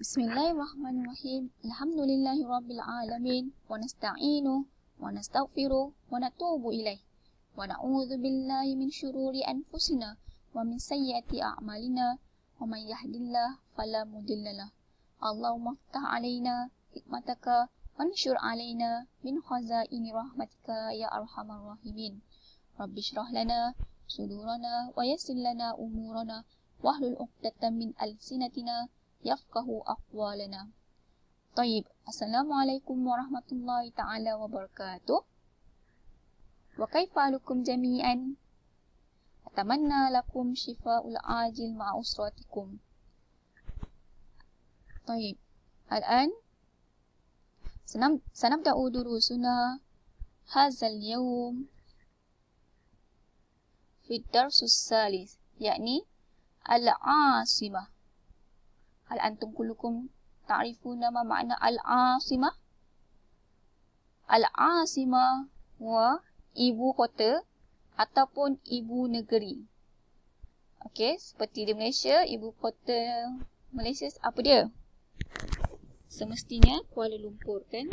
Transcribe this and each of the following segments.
بسم الله الرحمن الرحيم الحمد لله رب العالمين ونستعينه ونستغفره ونتوب إليه ونعوذ بالله من شرور أنفسنا ومن سيئات أعمالنا ومن يهد الله فلا مضل له اللهم افتح علينا حكمتك وانشر علينا من خزائن رحمتك يا أرحم الراحمين رب اشرح لنا صدورنا ويسر لنا أمورنا واحلل عقدة من ألسنتنا يفقه أقوالنا طيب السلام عليكم ورحمة الله تعالى وبركاته وكيف حالكم جميعا أتمنى لكم شفاء العاجل مع أسرتكم طيب الآن سنبدأ دروسنا هذا اليوم في الدرس الثالث يعني العاصمة Hal antum kulukum ta'rifu nama makna al-asimah? Al-asimah wa ibu kota ataupun ibu negeri. Okey, seperti di Malaysia, ibu kota Malaysia apa dia? Semestinya Kuala Lumpur kan?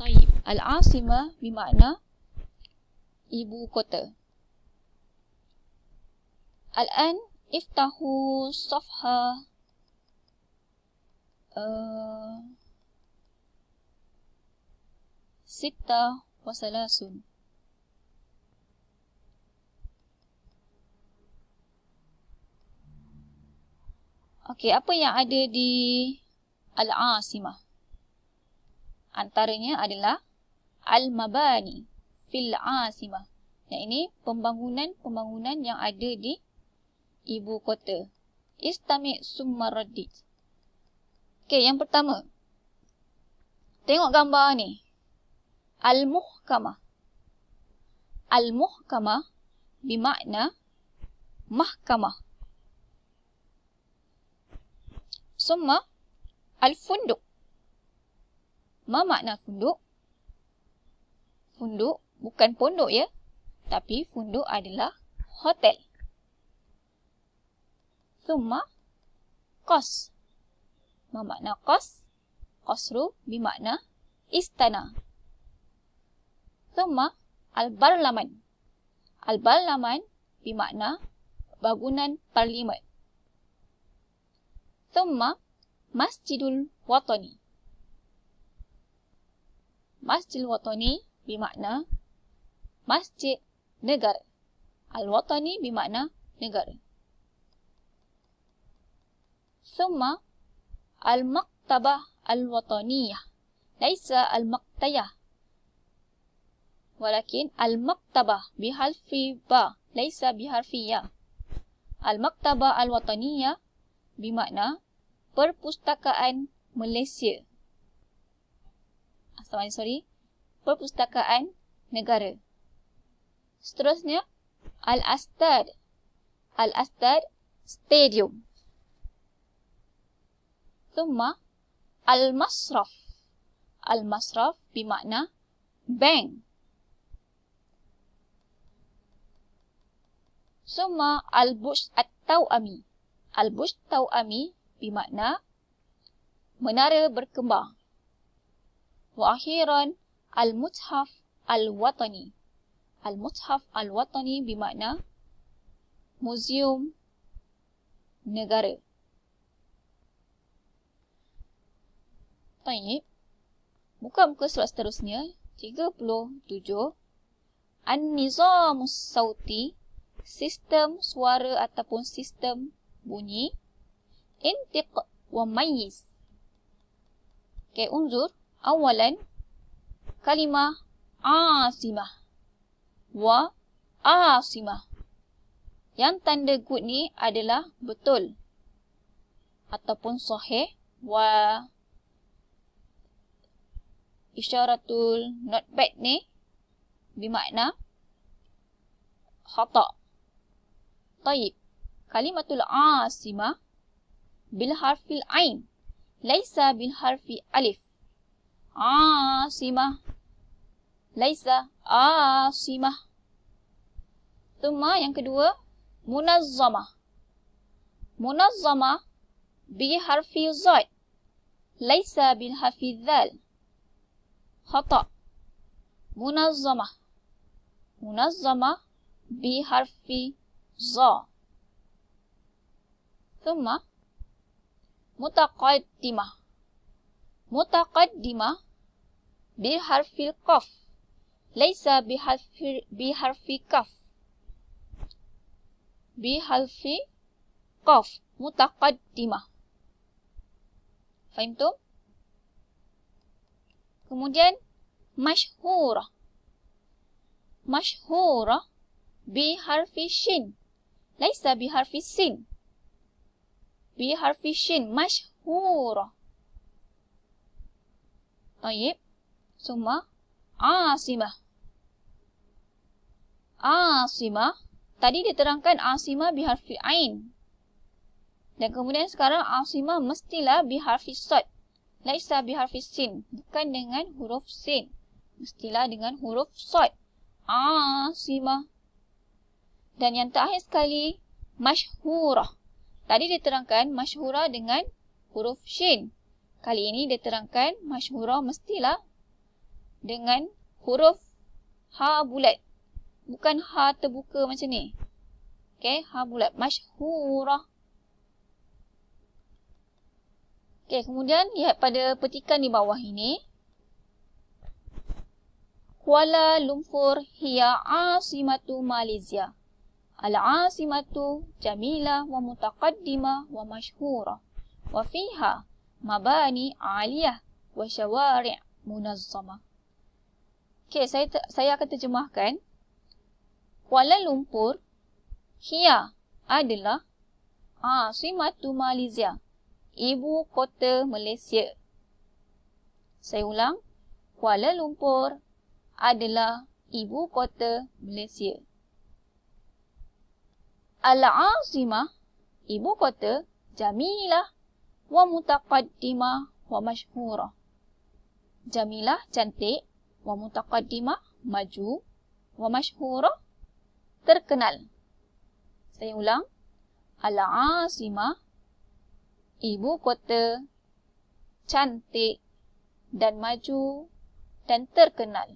Taib. Al-asimah bermakna ibu kota. Al-an iftahu safha Eh, sita wa salasun. Okey, apa yang ada di Al-Asimah? Antaranya adalah Al-Mabani Fil-Asimah. Yang ini pembangunan-pembangunan yang ada di ibu kota. Istami' summa Okey, yang pertama. Tengok gambar ni. Al-muhkamah. Al-muhkamah bermakna mahkamah. Summa al-funduk. Ma makna funduk? Funduk bukan pondok ya. Tapi funduk adalah hotel. Summa kos memakna kos, kosru bermakna istana. Tuma al-barlaman. Al-barlaman bermakna bangunan parlimen. Tuma masjidul Watoni, masjid Watoni bermakna masjid negara. al Watoni bermakna negara. Tuma al-maktabah al-wataniyah. Laisa al-maktayah. Walakin al-maktabah biharfi ba. Laisa biharfi ya. Al-maktabah al-wataniyah bermakna perpustakaan Malaysia. Astaga ah, sorry. Perpustakaan negara. Seterusnya, Al-Astad. Al-Astad Stadium thumma al-masraf. Al-masraf bermakna bank. Thumma al-bush at-tawami. Al-bush tawami bermakna menara berkembang. Wa akhiran al-muthaf al-watani. al negara. Taib buka muka surat seterusnya 37 An-nizam sauti sistem suara ataupun sistem bunyi intiq wa mayyiz Okay, unzur awalan kalimah asimah wa asimah yang tanda good ni adalah betul ataupun sahih wa isyaratul not bad ni bermakna khata. Taib. Kalimatul asima bil harfil ain. Laisa bil harfi alif. Asima. Laisa asima. Tuma yang kedua. Munazzama. Munazzama bi harfi zaid. Laisa bil harfi dhal. خطأ منظمة منظمة بحرف ظ ثم متقدمة متقدمة بحرف القف ليس بحرف بحرف كف بحرف قف متقدمة فهمتم؟ Kemudian masyhur, masyhur, bi harfi shin. Laisa bi harfi sin. Bi harfi shin masyhura. Baik. Suma asimah. Asimah. Tadi diterangkan asimah bi harfi ain. Dan kemudian sekarang asimah mestilah bi harfi sad. Laisa biharfi sin. Bukan dengan huruf sin. Mestilah dengan huruf sod. Ah, sima. Dan yang terakhir sekali, mashhurah. Tadi diterangkan mashhurah dengan huruf shin. Kali ini diterangkan mashhurah mestilah dengan huruf ha bulat. Bukan ha terbuka macam ni. Okay, ha bulat. Mashhurah. Okey, kemudian lihat pada petikan di bawah ini. Kuala Lumpur hiya asimatu Malaysia. Al-asimatu jamila wa mutaqaddima wa mashhura. Wa fiha mabani aliyah wa syawari' munazzama. Okey, saya saya akan terjemahkan. Kuala Lumpur hiya adalah asimatu Malaysia ibu kota Malaysia. Saya ulang, Kuala Lumpur adalah ibu kota Malaysia. Al-Azimah, ibu kota Jamilah wa mutaqaddimah wa masyhurah. Jamilah cantik wa mutaqaddimah maju wa masyhurah terkenal. Saya ulang, Al-Azimah ibu kota cantik dan maju dan terkenal.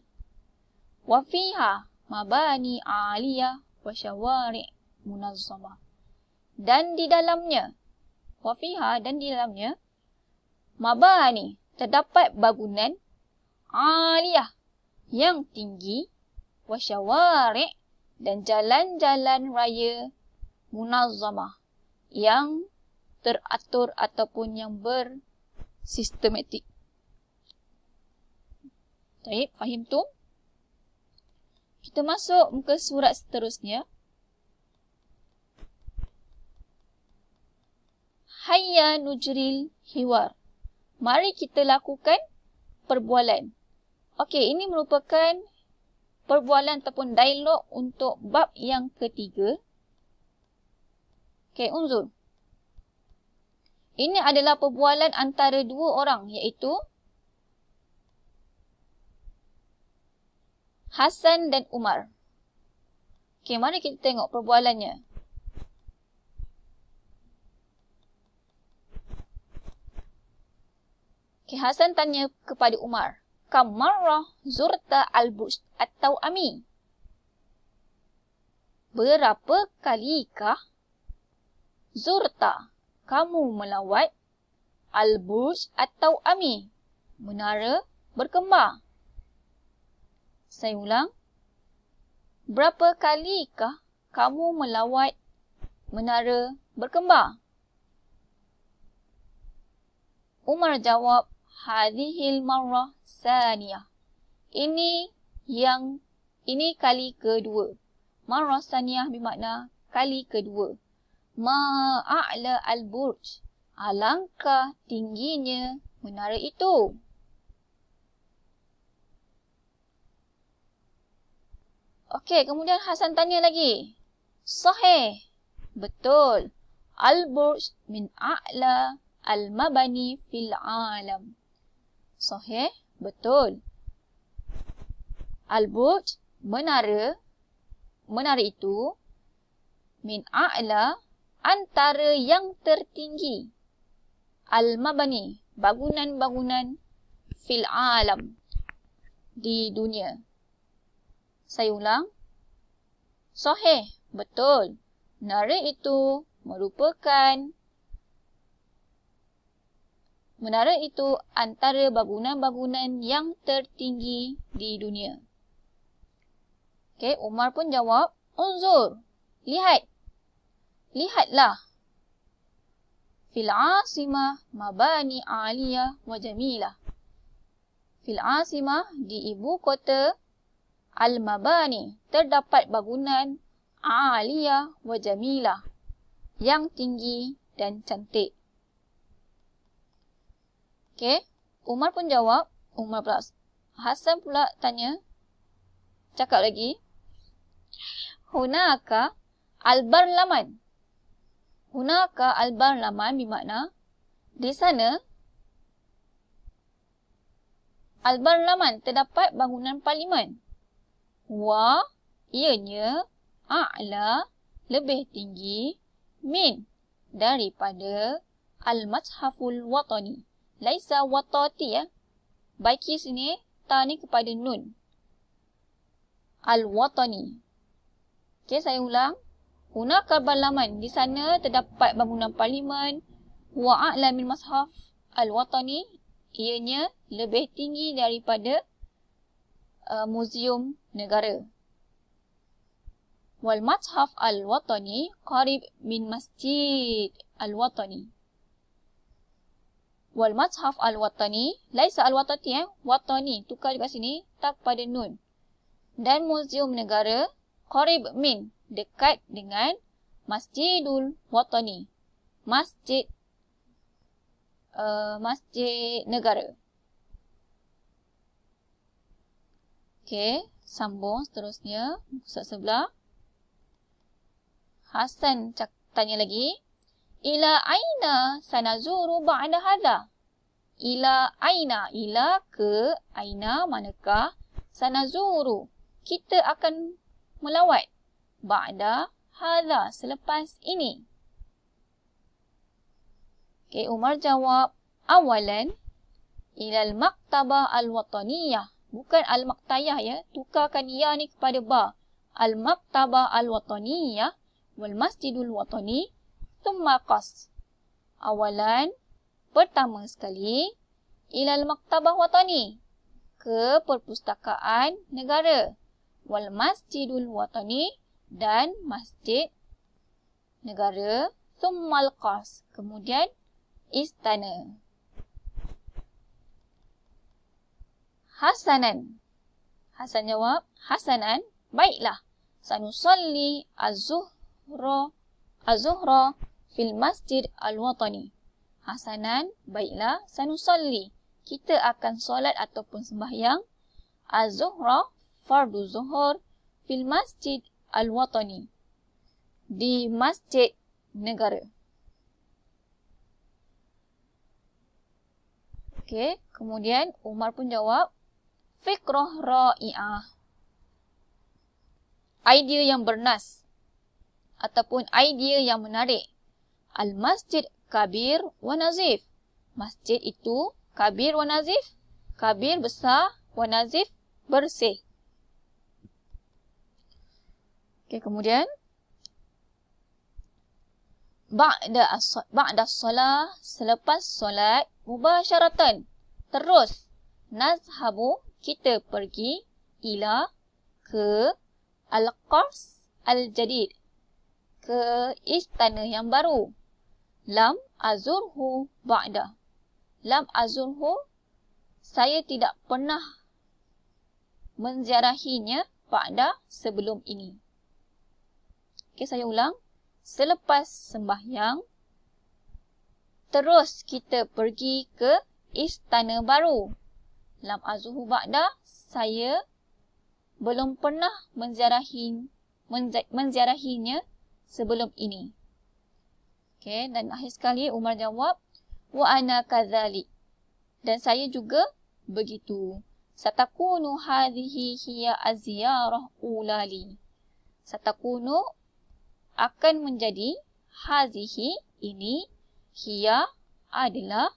Wa fiha mabani aliyah wa syawari' munazzamah. Dan di dalamnya, wa fiha dan di dalamnya, mabani terdapat bangunan aliyah yang tinggi wa syawari' dan jalan-jalan raya munazzamah yang teratur ataupun yang bersistematik. Baik, faham tu? Kita masuk ke surat seterusnya. Hayya nujril hiwar. Mari kita lakukan perbualan. Okey, ini merupakan perbualan ataupun dialog untuk bab yang ketiga. Okey, unzul. Ini adalah perbualan antara dua orang iaitu Hasan dan Umar. Okey, mari kita tengok perbualannya. Okey, Hasan tanya kepada Umar, "Kam marrah zurta al-bus atau ami?" Berapa kalikah zurta kamu melawat Al-Burj atau Ami, menara berkembang. Saya ulang. Berapa kalikah kamu melawat menara berkembang? Umar jawab, Hadihil marrah saniyah. Ini yang, ini kali kedua. Marah saniyah bermakna kali kedua ma'a'la al-burj. Alangkah tingginya menara itu. Okey, kemudian Hasan tanya lagi. Sahih. Betul. Al-burj min a'la al-mabani fil alam. Sahih. Betul. Al-burj menara menara itu min a'la antara yang tertinggi al-mabani bangunan-bangunan fil alam di dunia. Saya ulang. Sahih, betul. Menara itu merupakan menara itu antara bangunan-bangunan yang tertinggi di dunia. Okey, Umar pun jawab, "Unzur, lihat Lihatlah. Fil asimah mabani aliyah wa jamilah. Fil asimah di ibu kota al-mabani terdapat bangunan aliyah wa jamilah yang tinggi dan cantik. Okey, Umar pun jawab, Umar pula Hasan pula tanya. Cakap lagi. Hunaka al-barlaman Hunaka albar laman bermakna di sana albar laman terdapat bangunan parlimen. Wa ianya a'la lebih tinggi min daripada al-mashaful watani. Laisa watati ya. Baiki sini ta ni kepada nun. Al-watani. Okey saya ulang. Hunar Karbalaman. Di sana terdapat bangunan parlimen Wa'a'la min mashaf al-watani. Ianya lebih tinggi daripada uh, muzium negara. Wal mashaf al-watani qarib min masjid al-watani. Wal mashaf al-watani laisa al-watani eh. Watani. Tukar juga sini. Tak pada nun. Dan muzium negara qarib min dekat dengan Masjidul Watani. Masjid uh, Masjid Negara. Okey, sambung seterusnya. Ustaz sebelah. Hasan tanya lagi. Ila aina sanazuru ba'da hadha? Ila aina, ila ke aina manakah sanazuru? Kita akan melawat ba'da hadha selepas ini? Okey, Umar jawab awalan ilal maktabah al-wataniyah. Bukan al-maktayah ya. Tukarkan ya ni kepada ba. Al-maktabah al-wataniyah wal masjidul watani thumma qas. Awalan pertama sekali ilal maktabah watani ke perpustakaan negara wal masjidul watani dan masjid negara Summal Qas. Kemudian istana. Hasanan. Hasan jawab, Hasanan, baiklah. Sanusalli az-zuhra az-zuhra fil masjid al-watani. Hasanan, baiklah. Sanusalli. Kita akan solat ataupun sembahyang az-zuhra fardu zuhur fil masjid Al-Watani di Masjid Negara. Okey, kemudian Umar pun jawab fikrah ra'i'ah. Idea yang bernas ataupun idea yang menarik. Al-Masjid Kabir wa Nazif. Masjid itu Kabir wa Nazif. Kabir besar wa Nazif bersih. Okey, kemudian ba'da ba'da solat selepas solat mubasyaratan terus nazhabu kita pergi ila ke al-qars al-jadid ke istana yang baru lam azurhu ba'da lam azurhu saya tidak pernah menziarahinya ba'da sebelum ini Okey, saya ulang. Selepas sembahyang, terus kita pergi ke istana baru. Lam Azuhu Ba'da, saya belum pernah menziarahi, menziarahinya sebelum ini. Okey, dan akhir sekali Umar jawab, Wa ana kadhalik. Dan saya juga begitu. Satakunu hadhihi hiya aziyarah ulali. Satakunu akan menjadi hazihi ini hiya adalah